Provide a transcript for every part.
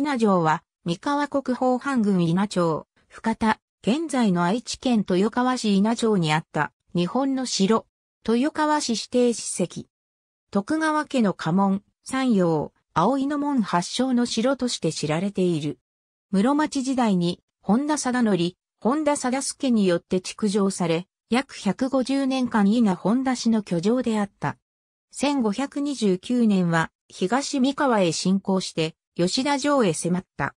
稲城は、三河国宝藩軍稲城、深田、現在の愛知県豊川市稲城にあった、日本の城、豊川市指定史跡。徳川家の家紋、山陽、葵の門発祥の城として知られている。室町時代に、本田貞則、本田貞助によって築城され、約150年間稲本田氏の居城であった。1529年は、東三河へ進行して、吉田城へ迫った。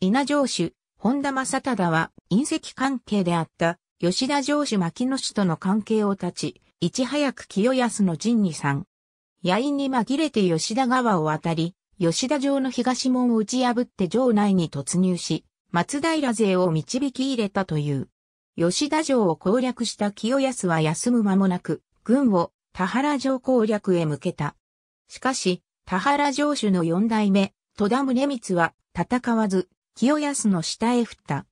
稲城主、本田正忠は隕石関係であった吉田城主牧野氏との関係を断ち、いち早く清康の陣に参。野因に紛れて吉田川を渡り、吉田城の東門を打ち破って城内に突入し、松平勢を導き入れたという。吉田城を攻略した清康は休む間もなく、軍を田原城攻略へ向けた。しかし、田原城主の四代目、戸田宗光は戦わず、清康の下へ降った。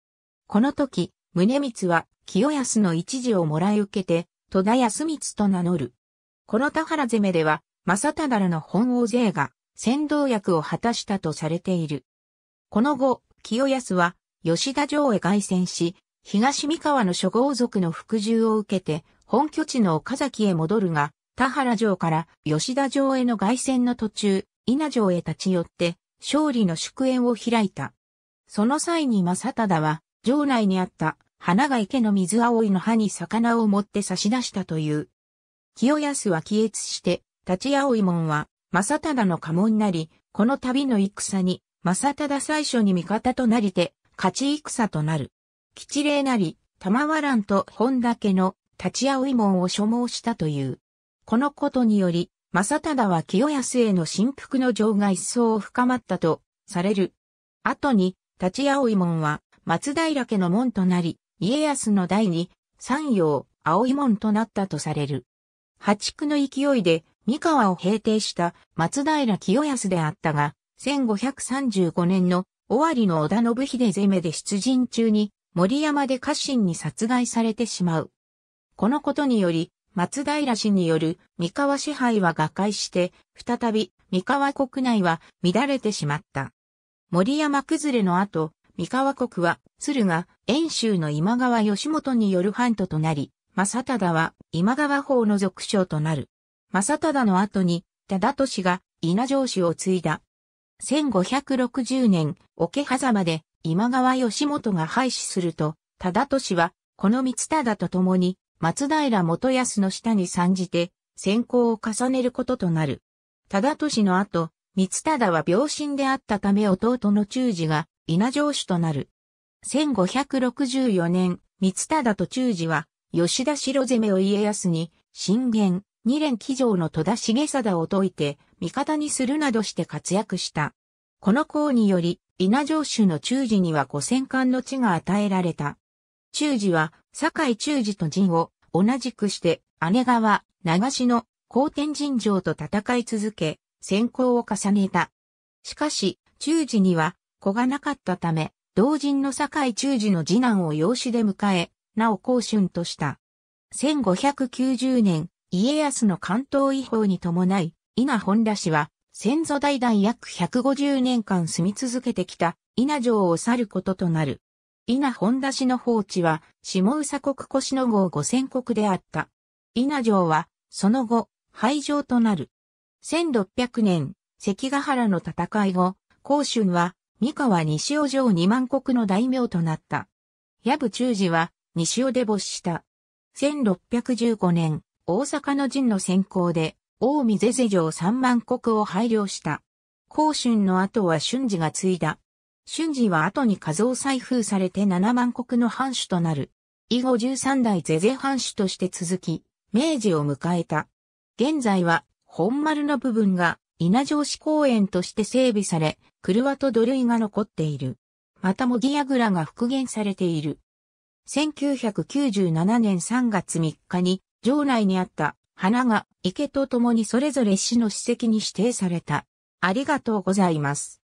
この時、宗光は清康の一時をもらい受けて、戸田康光と名乗る。この田原攻めでは、正忠らの本王勢が先導役を果たしたとされている。この後、清康は吉田城へ凱旋し、東三河の諸豪族の服従を受けて、本拠地の岡崎へ戻るが、田原城から吉田城への凱旋の途中、稲城へ立ち寄って、勝利の祝宴を開いた。その際に正忠は、城内にあった花が池の水葵の葉に魚を持って差し出したという。清安は気越して、立ち葵門は、正忠の家紋なり、この旅の戦に、正忠最初に味方となりて、勝ち戦となる。吉礼なり、玉和んと本だけの立ち葵門を所望したという。このことにより、正忠は清康への振幅の情が一層深まったとされる。後に、立ち青い門は松平家の門となり、家康の代に山陽青い門となったとされる。破竹の勢いで三河を平定した松平清康であったが、1535年の尾張の織田信秀攻めで出陣中に森山で家臣に殺害されてしまう。このことにより、松平氏による三河支配は瓦解して、再び三河国内は乱れてしまった。森山崩れの後、三河国は鶴が遠州の今川義元による藩ととなり、正忠は今川法の属将となる。正忠の後に、忠俊が稲城市を継いだ。1560年、桶狭間で今川義元が廃止すると、忠俊はこの三忠と共に松平元康の下に参じて、先行を重ねることとなる。忠利の後、光忠は病身であったため弟の忠治が稲城主となる。1564年、光忠と忠治は、吉田城攻めを家康に、神言、二連騎乗の戸田重貞を解いて、味方にするなどして活躍した。この功により、稲城主の忠治には五千貫の地が与えられた。忠治は、坂井忠治と陣を同じくして姉川、長篠、高天神城と戦い続け、戦功を重ねた。しかし、忠治には子がなかったため、同人の坂井忠治の次男を養子で迎え、なお後春とした。1590年、家康の関東違法に伴い、稲本田氏は、先祖代々約150年間住み続けてきた稲城を去ることとなる。稲本田氏の放置は、下宇佐国越の号五千国であった。稲城は、その後、廃城となる。1600年、関ヶ原の戦い後、甲春は、三河西尾城二万国の大名となった。矢部中治は、西尾で没した。1615年、大阪の陣の先行で、大見ゼゼ城三万国を廃領した。甲春の後は春治が継いだ。春治は後に数を再封されて7万国の藩主となる。以後13代是々藩主として続き、明治を迎えた。現在は、本丸の部分が稲城市公園として整備され、車と土塁が残っている。またもぎやぐらが復元されている。1997年3月3日に、城内にあった花が池と共にそれぞれ市の史跡に指定された。ありがとうございます。